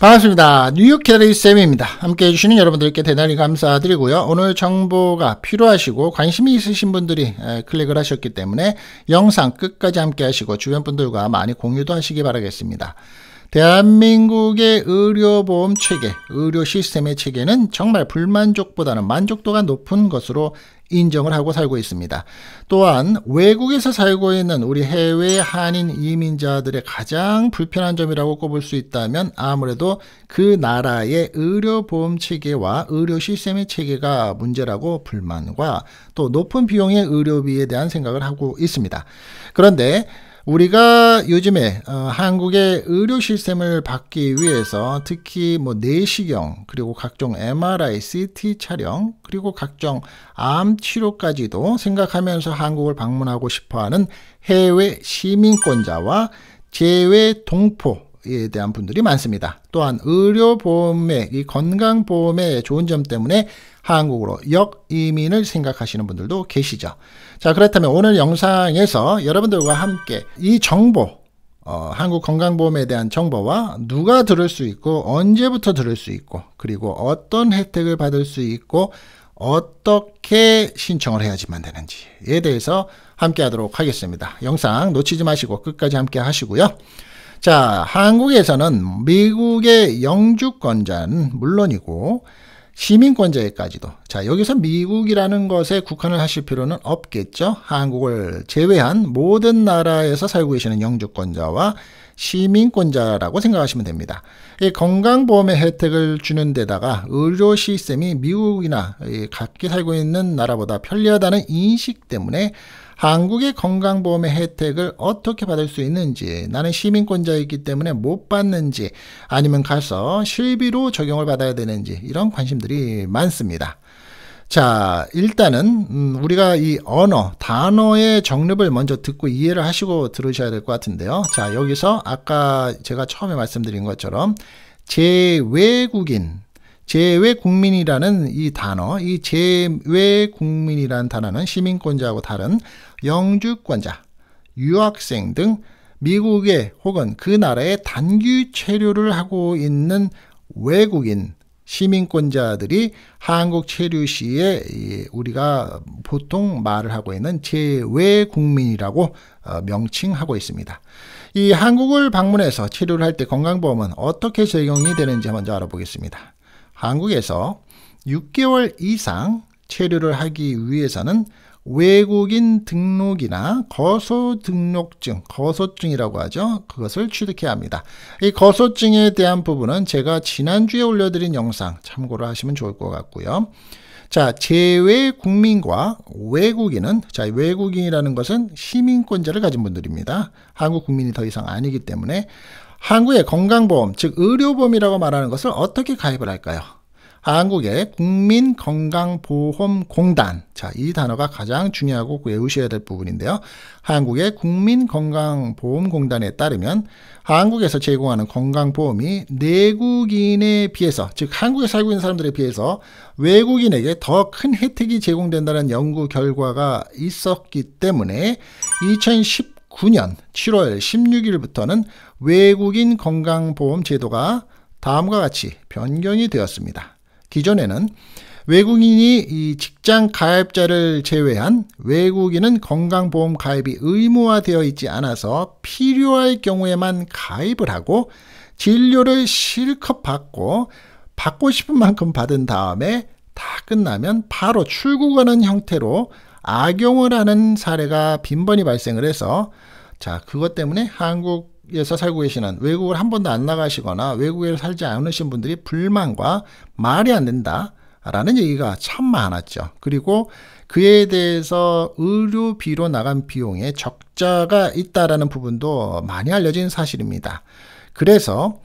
반갑습니다. 뉴욕 캐리 쌤입니다. 함께 해주시는 여러분들께 대단히 감사드리고요. 오늘 정보가 필요하시고 관심이 있으신 분들이 클릭을 하셨기 때문에 영상 끝까지 함께 하시고 주변 분들과 많이 공유도 하시기 바라겠습니다. 대한민국의 의료보험 체계, 의료 시스템의 체계는 정말 불만족보다는 만족도가 높은 것으로 인정을 하고 살고 있습니다. 또한 외국에서 살고 있는 우리 해외 한인 이민자들의 가장 불편한 점이라고 꼽을 수 있다면 아무래도 그 나라의 의료보험 체계와 의료 시스템의 체계가 문제라고 불만과 또 높은 비용의 의료비에 대한 생각을 하고 있습니다. 그런데 우리가 요즘에 어, 한국의 의료 시스템을 받기 위해서 특히 뭐 내시경 그리고 각종 MRI, CT 촬영 그리고 각종 암 치료까지도 생각하면서 한국을 방문하고 싶어하는 해외 시민권자와 제외 동포 에 대한 분들이 많습니다. 또한 의료보험의 이 건강보험의 좋은 점 때문에 한국으로 역이민을 생각하시는 분들도 계시죠. 자 그렇다면 오늘 영상에서 여러분들과 함께 이 정보 어, 한국 건강보험에 대한 정보와 누가 들을 수 있고 언제부터 들을 수 있고 그리고 어떤 혜택을 받을 수 있고 어떻게 신청을 해야지만 되는지에 대해서 함께 하도록 하겠습니다. 영상 놓치지 마시고 끝까지 함께 하시고요. 자, 한국에서는 미국의 영주권자는 물론이고 시민권자에까지도 자 여기서 미국이라는 것에 국한을 하실 필요는 없겠죠. 한국을 제외한 모든 나라에서 살고 계시는 영주권자와 시민권자라고 생각하시면 됩니다. 건강보험의 혜택을 주는 데다가 의료 시스템이 미국이나 각기 살고 있는 나라보다 편리하다는 인식 때문에 한국의 건강보험의 혜택을 어떻게 받을 수 있는지, 나는 시민권자이기 때문에 못 받는지, 아니면 가서 실비로 적용을 받아야 되는지, 이런 관심들이 많습니다. 자, 일단은 음, 우리가 이 언어, 단어의 정립을 먼저 듣고 이해를 하시고 들으셔야 될 것 같은데요. 자, 여기서 아까 제가 처음에 말씀드린 것처럼 제외국인 제외 국민이라는 이 단어, 이 제외 국민이라는 단어는 시민권자하고 다른 영주권자, 유학생 등 미국의 혹은 그 나라의 단기 체류를 하고 있는 외국인 시민권자들이 한국 체류 시에 우리가 보통 말을 하고 있는 제외 국민이라고 어, 명칭하고 있습니다. 이 한국을 방문해서 체류를 할 때 건강보험은 어떻게 적용이 되는지 먼저 알아보겠습니다. 한국에서 6개월 이상 체류를 하기 위해서는 외국인 등록이나 거소 등록증, 거소증이라고 하죠. 그것을 취득해야 합니다. 이 거소증에 대한 부분은 제가 지난주에 올려드린 영상 참고를 하시면 좋을 것 같고요. 자, 제외 국민과 외국인은 자, 외국인이라는 것은 시민권자를 가진 분들입니다. 한국 국민이 더 이상 아니기 때문에 한국의 건강보험, 즉 의료보험이라고 말하는 것을 어떻게 가입을 할까요? 한국의 국민건강보험공단. 자, 이 단어가 가장 중요하고 외우셔야 될 부분인데요. 한국의 국민건강보험공단에 따르면 한국에서 제공하는 건강보험이 내국인에 비해서, 즉 한국에 살고 있는 사람들에 비해서 외국인에게 더 큰 혜택이 제공된다는 연구 결과가 있었기 때문에 2019년 7월 16일부터는 외국인 건강보험 제도가 다음과 같이 변경이 되었습니다. 기존에는 외국인이 이 직장 가입자를 제외한 외국인은 건강보험 가입이 의무화되어 있지 않아서 필요할 경우에만 가입을 하고 진료를 실컷 받고 받고 싶은 만큼 받은 다음에 다 끝나면 바로 출국하는 형태로 악용을 하는 사례가 빈번히 발생을 해서 자 그것 때문에 한국 외국에서 살고 계시는 외국을 한 번도 안 나가시거나 외국에 살지 않으신 분들이 불만과 말이 안 된다. 라는 얘기가 참 많았죠. 그리고 그에 대해서 의료비로 나간 비용에 적자가 있다라는 부분도 많이 알려진 사실입니다. 그래서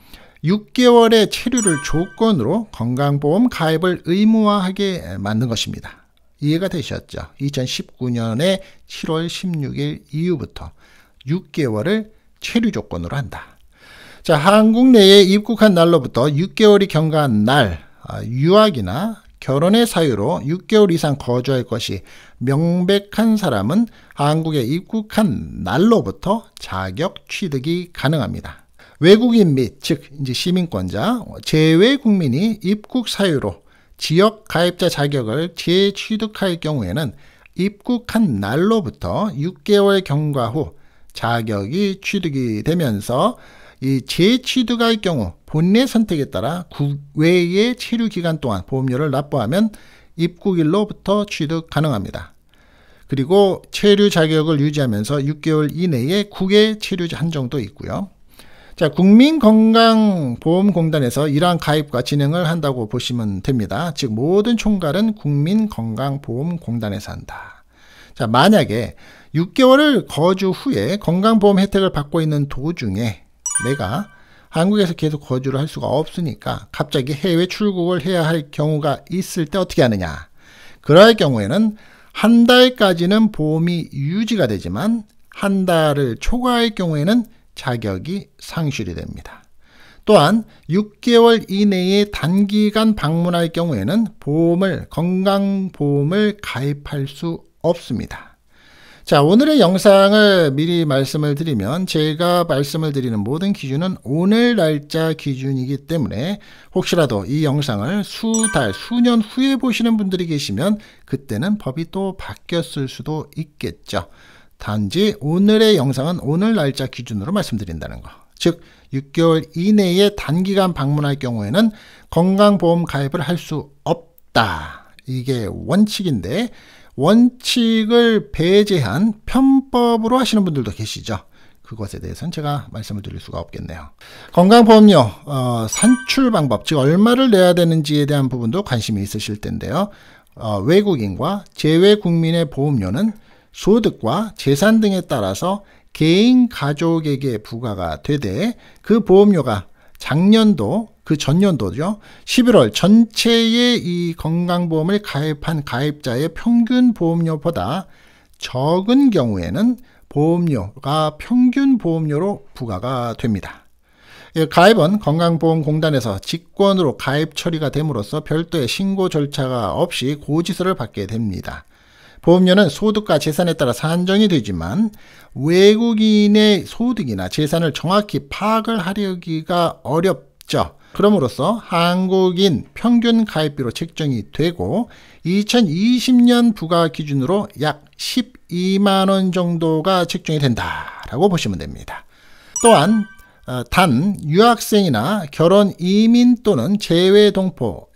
6개월의 체류를 조건으로 건강보험 가입을 의무화하게 만든 것입니다. 이해가 되셨죠? 2019년에 7월 16일 이후부터 6개월을 체류 조건으로 한다. 자, 한국 내에 입국한 날로부터 6개월이 경과한 날, 아, 유학이나 결혼의 사유로 6개월 이상 거주할 것이 명백한 사람은 한국에 입국한 날로부터 자격 취득이 가능합니다. 외국인 및, 즉, 이제 시민권자, 제외 국민이 입국 사유로 지역 가입자 자격을 재취득할 경우에는 입국한 날로부터 6개월 경과 후 자격이 취득이 되면서 이 재취득할 경우 본인의 선택에 따라 국외의 체류 기간 동안 보험료를 납부하면 입국일로부터 취득 가능합니다. 그리고 체류 자격을 유지하면서 6개월 이내에 국외 체류 한정도 있고요. 자, 국민건강보험공단에서 이러한 가입과 진행을 한다고 보시면 됩니다. 즉 모든 총괄은 국민건강보험공단에서 한다. 자, 만약에 6개월을 거주 후에 건강보험 혜택을 받고 있는 도중에 내가 한국에서 계속 거주를 할 수가 없으니까 갑자기 해외 출국을 해야 할 경우가 있을 때 어떻게 하느냐. 그럴 경우에는 한 달까지는 보험이 유지가 되지만 한 달을 초과할 경우에는 자격이 상실이 됩니다. 또한 6개월 이내에 단기간 방문할 경우에는 보험을 건강보험을 가입할 수 없습니다. 자, 오늘의 영상을 미리 말씀을 드리면 제가 말씀을 드리는 모든 기준은 오늘 날짜 기준이기 때문에 혹시라도 이 영상을 수달, 수년 후에 보시는 분들이 계시면 그때는 법이 또 바뀌었을 수도 있겠죠. 단지 오늘의 영상은 오늘 날짜 기준으로 말씀드린다는 거. 즉, 6개월 이내에 단기간 방문할 경우에는 건강보험 가입을 할 수 없다. 이게 원칙인데 원칙을 배제한 편법으로 하시는 분들도 계시죠. 그것에 대해서는 제가 말씀을 드릴 수가 없겠네요. 건강보험료 어, 산출 방법, 즉 얼마를 내야 되는지에 대한 부분도 관심이 있으실 텐데요. 어, 외국인과 제외 국민의 보험료는 소득과 재산 등에 따라서 개인 가족에게 부과가 되되 그 보험료가 작년도 그 전년도죠. 11월 전체의 이 건강보험을 가입한 가입자의 평균 보험료보다 적은 경우에는 보험료가 평균 보험료로 부과가 됩니다. 예, 가입은 건강보험공단에서 직권으로 가입 처리가 됨으로써 별도의 신고 절차가 없이 고지서를 받게 됩니다. 보험료는 소득과 재산에 따라 산정이 되지만 외국인의 소득이나 재산을 정확히 파악을 하려기가 어렵죠. 그럼으로써 한국인 평균 가입비로 책정이 되고 2020년 부가 기준으로 약 12만원 정도가 책정이 된다라고 보시면 됩니다. 또한 어, 단 유학생이나 결혼 이민 또는 재외 동포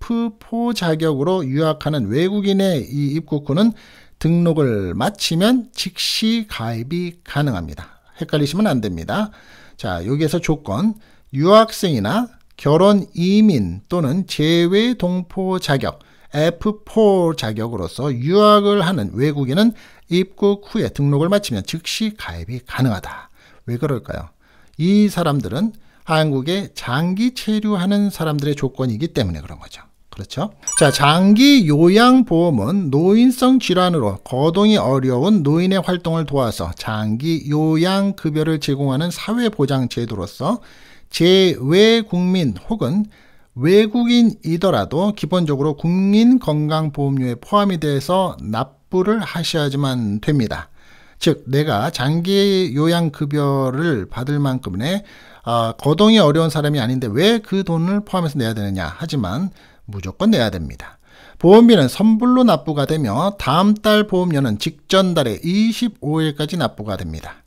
F4 자격으로 유학하는 외국인의 이 입국후는 등록을 마치면 즉시 가입이 가능합니다. 헷갈리시면 안 됩니다. 자, 여기에서 조건 유학생이나 결혼 이민 또는 재외 동포 자격 F4 자격으로서 유학을 하는 외국인은 입국 후에 등록을 마치면 즉시 가입이 가능하다. 왜 그럴까요? 이 사람들은 한국에 장기 체류하는 사람들의 조건이기 때문에 그런 거죠. 그렇죠? 자, 장기 요양보험은 노인성 질환으로 거동이 어려운 노인의 활동을 도와서 장기 요양급여를 제공하는 사회보장제도로서 제외국민 혹은 외국인이더라도 기본적으로 국민건강보험료에 포함이 돼서 납부를 하셔야지만 됩니다. 즉 내가 장기 요양급여를 받을 만큼의 어, 거동이 어려운 사람이 아닌데 왜 그 돈을 포함해서 내야 되느냐 하지만 무조건 내야 됩니다. 보험비는 선불로 납부가 되며 다음 달 보험료는 직전달에 25일까지 납부가 됩니다.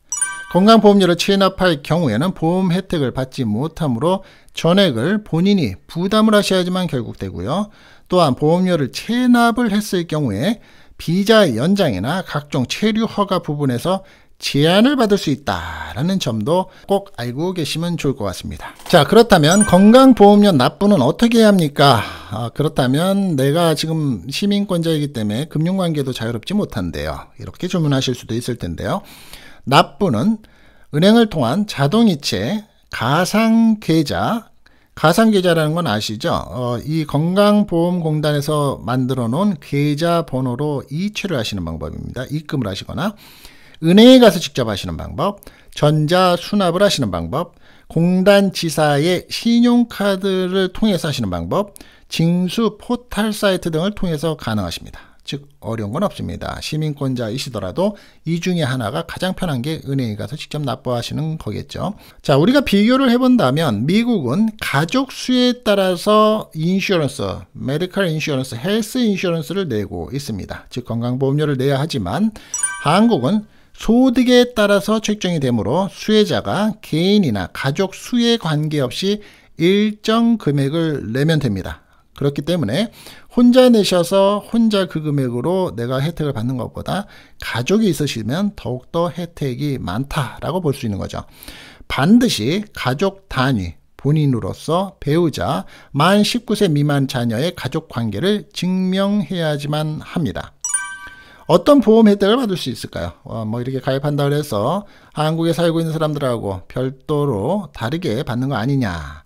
건강보험료를 체납할 경우에는 보험 혜택을 받지 못하므로 전액을 본인이 부담을 하셔야지만 결국되고요. 또한 보험료를 체납을 했을 경우에 비자 연장이나 각종 체류 허가 부분에서 제한을 받을 수 있다라는 점도 꼭 알고 계시면 좋을 것 같습니다. 자 그렇다면 건강보험료 납부는 어떻게 해야 합니까? 아, 그렇다면 내가 지금 시민권자이기 때문에 금융관계도 자유롭지 못한데요. 이렇게 주문하실 수도 있을 텐데요. 납부는 은행을 통한 자동이체 가상계좌 가상계좌라는 건 아시죠? 어, 이 건강보험공단에서 만들어 놓은 계좌번호로 이체를 하시는 방법입니다. 입금을 하시거나 은행에 가서 직접 하시는 방법, 전자수납을 하시는 방법, 공단 지사의 신용카드를 통해서 하시는 방법, 징수 포탈 사이트 등을 통해서 가능하십니다. 즉 어려운 건 없습니다. 시민권자이시더라도 이 중에 하나가 가장 편한 게 은행에 가서 직접 납부하시는 거겠죠. 자, 우리가 비교를 해본다면 미국은 가족 수에 따라서 인슈런스, 메디컬 인슈런스, 헬스 인슈런스를 내고 있습니다. 즉 건강보험료를 내야 하지만 한국은 소득에 따라서 책정이 되므로 수혜자가 개인이나 가족 수에 관계없이 일정 금액을 내면 됩니다. 그렇기 때문에 혼자 내셔서 혼자 그 금액으로 내가 혜택을 받는 것보다 가족이 있으시면 더욱더 혜택이 많다라고 볼 수 있는 거죠. 반드시 가족 단위, 본인으로서 배우자, 만 19세 미만 자녀의 가족 관계를 증명해야지만 합니다. 어떤 보험 혜택을 받을 수 있을까요? 어, 뭐 이렇게 가입한다고 해서 한국에 살고 있는 사람들하고 별도로 다르게 받는 거 아니냐.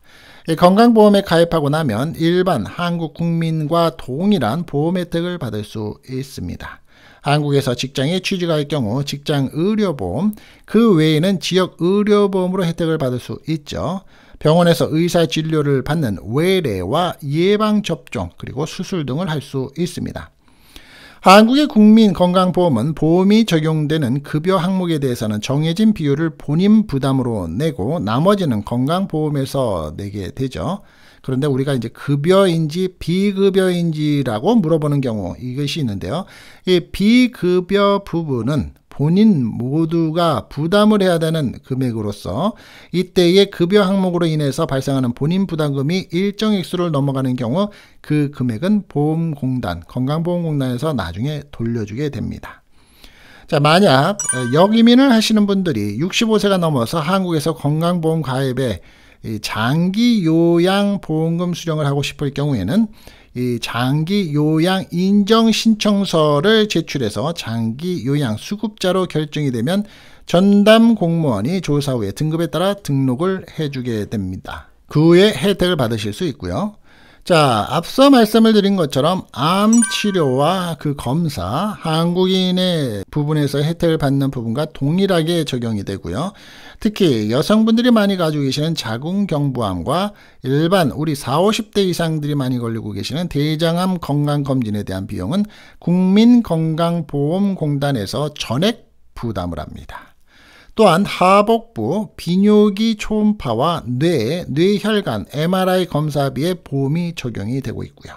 건강보험에 가입하고 나면 일반 한국 국민과 동일한 보험 혜택을 받을 수 있습니다. 한국에서 직장에 취직할 경우 직장 의료보험, 그 외에는 지역 의료보험으로 혜택을 받을 수 있죠. 병원에서 의사 진료를 받는 외래와 예방접종, 그리고 수술 등을 할 수 있습니다. 한국의 국민 건강보험은 보험이 적용되는 급여 항목에 대해서는 정해진 비율을 본인 부담으로 내고 나머지는 건강보험에서 내게 되죠. 그런데 우리가 이제 급여인지 비급여인지라고 물어보는 경우 이것이 있는데요. 이 비급여 부분은 본인 모두가 부담을 해야 되는 금액으로서 이때의 급여 항목으로 인해서 발생하는 본인 부담금이 일정 액수를 넘어가는 경우 그 금액은 보험공단, 건강보험공단에서 나중에 돌려주게 됩니다. 자, 만약 역이민을 하시는 분들이 65세가 넘어서 한국에서 건강보험 가입에 장기 요양 보험금 수령을 하고 싶을 경우에는 이 장기 요양 인정 신청서를 제출해서 장기 요양 수급자로 결정이 되면 전담 공무원이 조사 후에 등급에 따라 등록을 해주게 됩니다. 그 후에 혜택을 받으실 수 있고요. 자, 앞서 말씀을 드린 것처럼 암 치료와 그 검사, 한국인의 부분에서 혜택을 받는 부분과 동일하게 적용이 되고요. 특히 여성분들이 많이 가지고 계시는 자궁경부암과 일반 우리 40, 50대 이상들이 많이 걸리고 계시는 대장암 건강검진에 대한 비용은 국민건강보험공단에서 전액 부담을 합니다. 또한 하복부, 비뇨기 초음파와 뇌, 뇌혈관, MRI 검사비에 보험이 적용이 되고 있고요.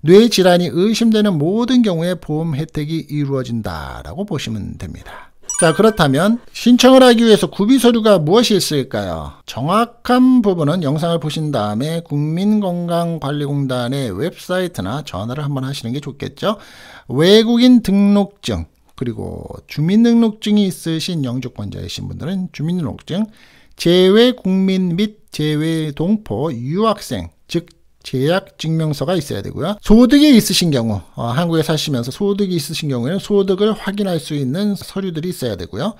뇌 질환이 의심되는 모든 경우에 보험 혜택이 이루어진다라고 보시면 됩니다. 자 그렇다면 신청을 하기 위해서 구비 서류가 무엇이 있을까요? 정확한 부분은 영상을 보신 다음에 국민건강관리공단의 웹사이트나 전화를 한번 하시는 게 좋겠죠. 외국인 등록증 그리고 주민등록증이 있으신 영주권자이신 분들은 주민등록증, 재외국민 및 재외동포 유학생, 즉 제약 증명서가 있어야 되고요. 소득이 있으신 경우, 어, 한국에 사시면서 소득이 있으신 경우에는 소득을 확인할 수 있는 서류들이 있어야 되고요.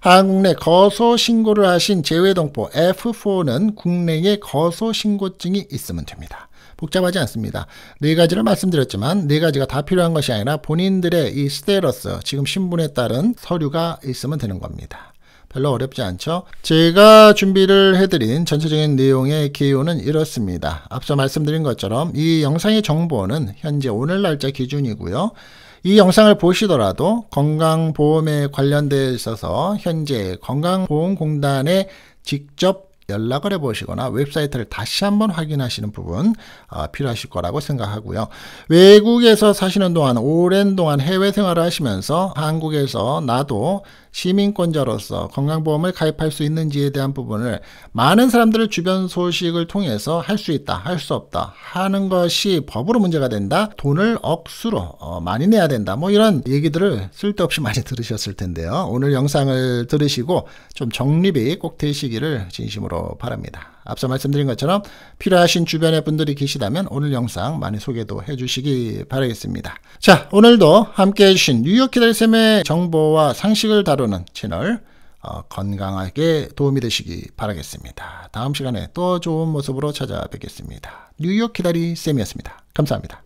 한국 내 거소 신고를 하신 재외동포 F4는 국내에 거소 신고증이 있으면 됩니다. 복잡하지 않습니다. 네 가지를 말씀드렸지만 네 가지가 다 필요한 것이 아니라 본인들의 이 스테러스, 지금 신분에 따른 서류가 있으면 되는 겁니다. 별로 어렵지 않죠? 제가 준비를 해드린 전체적인 내용의 개요는 이렇습니다. 앞서 말씀드린 것처럼 이 영상의 정보는 현재 오늘 날짜 기준이고요. 이 영상을 보시더라도 건강보험에 관련되어 있어서 현재 건강보험공단에 직접 연락을 해보시거나 웹사이트를 다시 한번 확인하시는 부분 어, 필요하실 거라고 생각하고요. 외국에서 사시는 동안 오랜 동안 해외 생활을 하시면서 한국에서 나도 시민권자로서 건강보험을 가입할 수 있는지에 대한 부분을 많은 사람들을 주변 소식을 통해서 할 수 있다, 할 수 없다 하는 것이 법으로 문제가 된다, 돈을 억수로 어, 많이 내야 된다, 뭐 이런 얘기들을 쓸데없이 많이 들으셨을 텐데요. 오늘 영상을 들으시고 좀 정립이 꼭 되시기를 진심으로 바랍니다. 앞서 말씀드린 것처럼 필요하신 주변의 분들이 계시다면 오늘 영상 많이 소개도 해주시기 바라겠습니다. 자, 오늘도 함께 해주신 뉴욕 기다리쌤의 정보와 상식을 다루는 채널 어, 건강하게 도움이 되시기 바라겠습니다. 다음 시간에 또 좋은 모습으로 찾아뵙겠습니다. 뉴욕 기다리쌤이었습니다. 감사합니다.